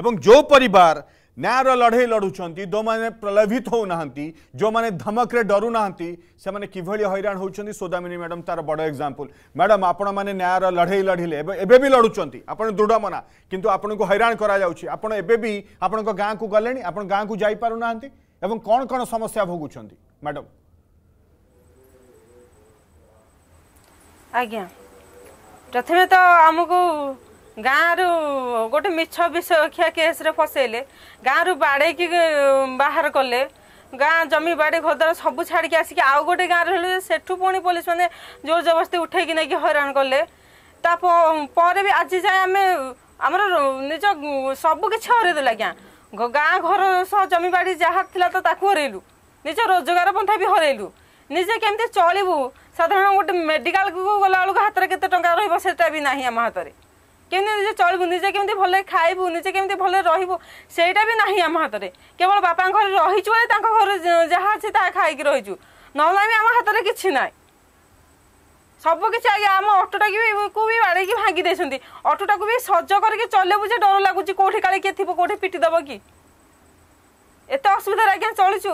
एवं जो पर न्यायर लड़े लड़ुं जो मैंने प्रलोभित होना जो मैंने धमक डरुना से मैंने किभली हईरा होती सोदामिनी मैडम तार बड़ एग्जाम्पल मैडम आपने न्यायर लड़े लड़िले एवं लड़ुं आप दृढ़ मना कि आपन को हईरा करें गाँ को गले आप गाँ को जापार ना कौन कौन समस्या भोगुं मैडम आज्ञा प्रथम तो आमको ଗାଁରୁ ଗୋଟେ ମିଛ ବିଷୟଖିଆ କେସ୍ରେ ଫସେଇଲେ ଗାଁରୁ ବାଡ଼େଇକି ବାହାର କଲେ ଗାଁ ଜମି ବାଡ଼ି ଘରଦ୍ୱାର ସବୁ ଛାଡ଼ିକି ଆସିକି ଆଉ ଗୋଟେ ଗାଁରେ ରହିଲେ ସେଠୁ ପୁଣି ମାନେ ଜୋର ଜବରଦସ୍ତି ଉଠେଇକି ନେଇକି ହଇରାଣ କଲେ ତା ପରେ ବି ଆଜି ଯାଏଁ ଆମେ ଆମର ନିଜ ସବୁ ସବୁକିଛି ହରେଇଦେଲୁ ଆଜ୍ଞା ଗାଁ ଘର ସହ ଜମି ବାଡ଼ି ଯାହା ଥିଲା ତ ତାକୁ ହରେଇଲୁ ନିଜ ରୋଜଗାର ପନ୍ଥା ବି ହରେଇଲୁ ନିଜେ କେମିତି ଚଳିବୁ ସାଧାରଣ ଗୋଟେ ମେଡ଼ିକାଲକୁ ଗଲାବେଳକୁ ହାତରେ କେତେ ଟଙ୍କା ରହିବ ସେଇଟା ବି ନାହିଁ ଆମ ହାତରେ কেমনি নিজে চলবু নিজে কেমি ভালো খাইবু নিজে কেমি ভালো রহবু সেইটা বি না আমার হাতে কেবল বাপা ঘরে রহিছু বলে তাঁর ঘরে যা আছে তা খাইকি রহিছু নহলে আমি আমার হাতে কিছু নাই সব কিছু আগে আমার অটোটা কি বি বাড়াইকি ভাঙি দিয়েছেন অটোটা বি সজ্জ করিকি চলেবু যে ডর লাগুছি কোটি কালে কে থিব কোটি পিটি দেব কি এত অসুবিধার আজ্ঞা চলছু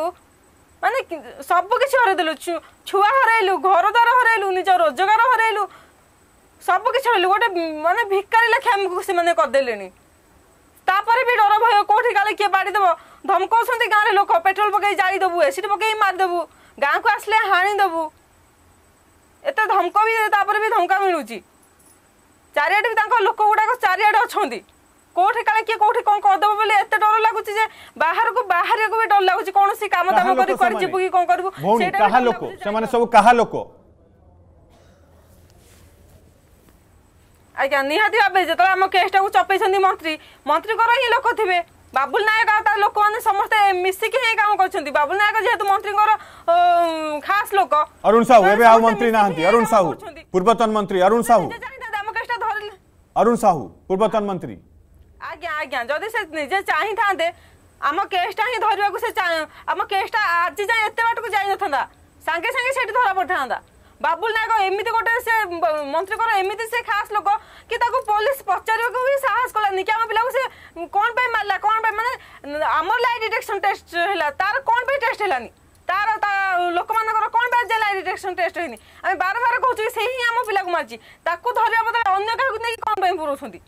মানে সব কিছু হরাই দিলু ছুয়া হরাইলু ঘর দ্বার হরাইলু নিজ রোজগার হরাইলু ସବୁ କିଛି ରହିଲି ଗୋଟେ ମାନେ ଭିକାରୀ ଲେଖି ଆମକୁ ସେମାନେ କରିଦେଲେଣି ତାପରେ ବି ଡର ଭୟ କୋଉଠି କାଳେ କିଏ ବାଡ଼ିଦେବ ଧମକଉଛନ୍ତି ଗାଁରେ ଲୋକ ପେଟ୍ରୋଲ ପକେଇ ଜାଳିଦେବୁ ଏସିଡ୍ ପକେଇ ମାରିଦେବୁ ଗାଁକୁ ଆସିଲେ ହାଣିଦେବୁ ଏତେ ଧମକ ବି ତାପରେ ବି ଧମକା ମିଳୁଛି ଚାରିଆଡ଼େ ବି ତାଙ୍କ ଲୋକ ଗୁଡ଼ାକ ଚାରିଆଡ଼େ ଅଛନ୍ତି କୋଉଠି କାଳେ କିଏ କୋଉଠି କ'ଣ କରିଦେବ ବୋଲି ଏତେ ଡର ଲାଗୁଛି ଯେ ବାହାରକୁ ବାହାରିବାକୁ ବି ଡର ଲାଗୁଛି କୌଣସି କାମ ଦାମ କରି ଯିବୁ କି କ'ଣ କରିବୁ ସେଇଟା ଲୋକ ସେମାନେ ସବୁ କାହା ଲୋକ ଆଜ୍ଞା ନିହାତି ଭାବେ ଯେତେବେଳେ ଆମ କେସ୍ଟାକୁ ଚପେଇଛନ୍ତି ମନ୍ତ୍ରୀ ମନ୍ତ୍ରୀଙ୍କର ହିଁ ଲୋକ ଥିବେ ବାବୁଲ ନାୟକ ଆଉ ତା ଲୋକମାନେ ସମସ୍ତେ ମିଶିକି ହିଁ କାମ କରୁଛନ୍ତି ବାବୁଲ ନାୟକ ଯେହେତୁ ମନ୍ତ୍ରୀଙ୍କର ଖାସ ଲୋକ ଅରୁଣ ସାହୁ ଏବେ ଆଉ ମନ୍ତ୍ରୀ ନାହାନ୍ତି ଅରୁଣ ସାହୁ ପୂର୍ବତନ ମନ୍ତ୍ରୀ ଅରୁଣ ସାହୁ ଆମ କେସ୍ଟା ଧରିଲେ ଅରୁଣ ସାହୁ ପୂର୍ବତନ ମନ୍ତ୍ରୀ ଆଜ୍ଞା ଆଜ୍ଞା ଯଦି ସେ ନିଜେ ଚାହିଁଥାନ୍ତେ ଆମ କେସ୍ଟା ହିଁ ଧରିବାକୁ ସେ ଆମ କେସ୍ଟା ଆଜି ଯାଏଁ ଏତେ ବାଟକୁ ଯାଇନଥାନ୍ତା ସାଙ୍ଗେ ସାଙ୍ଗେ ସେଠି ଧରା ପଡ଼ିଥାନ୍ତା ବାବୁଲ ନାୟକ ଏମିତି ଗୋଟେ ସେ ମନ୍ତ୍ରୀଙ୍କର ଏମିତି ସେ ଖାସ ଲୋକ କି ତାକୁ ପୋଲିସ ପଚାରିବାକୁ ବି ସାହସ କଲାନି କି ଆମ ପିଲାକୁ ସେ କ'ଣ ପାଇଁ ମାରିଲା କ'ଣ ପାଇଁ ମାନେ ଆମର ଲାଇ ଡିଟେକ୍ସନ ଟେଷ୍ଟ ହେଲା ତାର କ'ଣ ପାଇଁ ଟେଷ୍ଟ ହେଲାନି ତାର ତା ଲୋକମାନଙ୍କର କ'ଣ ପାଇଁ ଯେ ଲାଇ ଡିଟେକ୍ସନ ଟେଷ୍ଟ ହେଇନି ଆମେ ବାର ବାର କହୁଛୁ କି ସେଇ ହିଁ ଆମ ପିଲାକୁ ମାରିଛି ତାକୁ ଧରିବା ବଦଳରେ ଅନ୍ୟ କାହାକୁ ନେଇକି କ'ଣ ପାଇଁ ପୁରଉଛନ୍ତି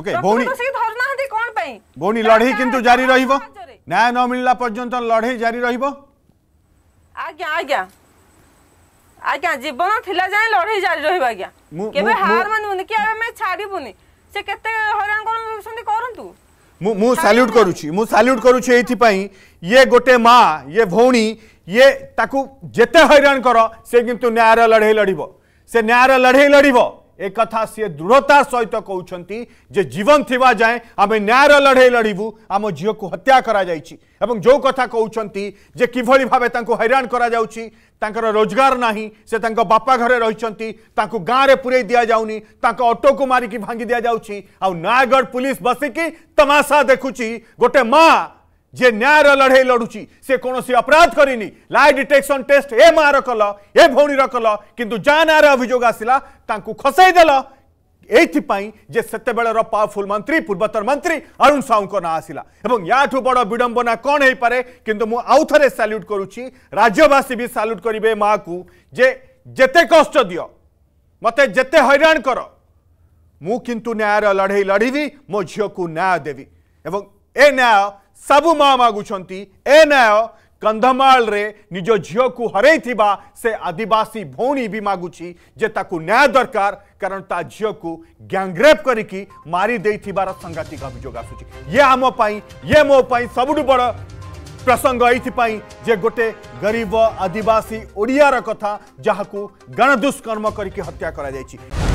ଓକେ ଭଉଣୀ ଧରୁନାହାନ୍ତି କ'ଣ ପାଇଁ ଭଉଣୀ ଲଢ଼େଇ କିନ୍ତୁ ଜାରି ରହିବ ନ୍ୟାୟ ନ ମିଳିଲା ପର୍ଯ୍ୟନ୍ତ ଲଢ଼େଇ ଜାରି ରହିବ ଆଜ୍ଞା ଆଜ୍ଞା ଆଜ୍ଞା ଜୀବନ ଥିଲା ଯାଏଁ ଲଢେଇ ଜାରି ରହିବ ଆଜ୍ଞା କେବେ ହାର ମାନିବୁନି କି ଆମେ ଛାଡିବୁନି ସେ କେତେ ହଇରାଣ କରୁଛନ୍ତି କରନ୍ତୁ ମୁଁ ମୁଁ ସାଲ୍ୟୁଟ୍ କରୁଛି ମୁଁ ସାଲ୍ୟୁଟ୍ କରୁଛି ଏଇଥିପାଇଁ ଇଏ ଗୋଟେ ମା ଇଏ ଭଉଣୀ ଇଏ ତାକୁ ଯେତେ ହଇରାଣ କର ସେ କିନ୍ତୁ ନ୍ୟାୟର ଲଢ଼େଇ ଲଢ଼ିବ ସେ ନ୍ୟାୟର ଲଢ଼େଇ ଲଢ଼ିବ एक सी दृढ़तार सहित तो कहते जे जीवन थी जाए आम न्यायर लड़े लड़ू आम झीव को हत्या करा एवं जो कथा कहते कि भावना हईराण कर रोजगार ना से बापा घरे रही गाँव में पुरे दि जाऊनी अटो को मारिकी भांगी दि जाऊँगी आयगढ़ पुलिस बसिकी तमाशा देखुची गोटे माँ ଯେ ନ୍ୟାୟର ଲଢ଼େଇ ଲଢ଼ୁଛି ସେ କୌଣସି ଅପରାଧ କରିନି ଲାଏ ଡିଟେକ୍ସନ୍ ଟେଷ୍ଟ ଏ ମାଆର କଲ ଏ ଭଉଣୀର କଲ କିନ୍ତୁ ଯାହା ନାଁରେ ଅଭିଯୋଗ ଆସିଲା ତାଙ୍କୁ ଖସାଇ ଦେଲ ଏଇଥିପାଇଁ ଯେ ସେତେବେଳର ପାୱାରଫୁଲ୍ ମନ୍ତ୍ରୀ ପୂର୍ବତନ ମନ୍ତ୍ରୀ ଅରୁଣ ସାହୁଙ୍କ ନାଁ ଆସିଲା ଏବଂ ୟାଠୁ ବଡ଼ ବିଡ଼ମ୍ବନା କ'ଣ ହେଇପାରେ କିନ୍ତୁ ମୁଁ ଆଉ ଥରେ ସାଲ୍ୟୁଟ୍ କରୁଛି ରାଜ୍ୟବାସୀ ବି ସାଲ୍ୟୁଟ୍ କରିବେ ମାଆକୁ ଯେ ଯେତେ କଷ୍ଟ ଦିଅ ମୋତେ ଯେତେ ହଇରାଣ କର ମୁଁ କିନ୍ତୁ ନ୍ୟାୟର ଲଢ଼େଇ ଲଢ଼ିବି ମୋ ଝିଅକୁ ନ୍ୟାୟ ଦେବି ଏବଂ ଏ ନ୍ୟାୟ सबु माँ मगुंती न्याय कंधमाल रे निजो को हर से आदिवासी भौणी भी मगुच दरकार कारण ता झीओ को ग्यांगरेप करी मारिदे सांघातिक अभोग आसूँ ये आमपाई ये मोप सबुठ बड़ प्रसंग ये गोटे गरीब आदिवासी ओडियार कथा जहाँ को गण दुष्कर्म करी हत्या करा कर